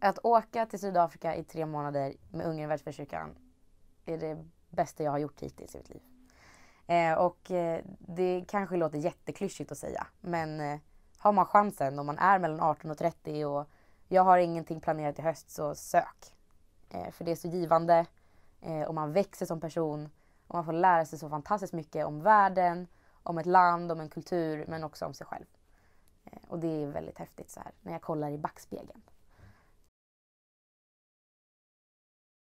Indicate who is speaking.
Speaker 1: Att åka
Speaker 2: till Sydafrika i tre månader med Ungern Världsfredskyrkan är det bästa jag har gjort hittills i mitt liv. Eh, och eh, det kanske låter jätteklyschigt att säga men eh, har man chansen om man är mellan 18 och 30 och jag har ingenting planerat i höst så sök. Eh, för det är så givande och man växer som person och man får lära sig så fantastiskt mycket om världen, om ett land, om en kultur men också om sig själv. och det är väldigt häftigt så här när jag kollar i backspegeln.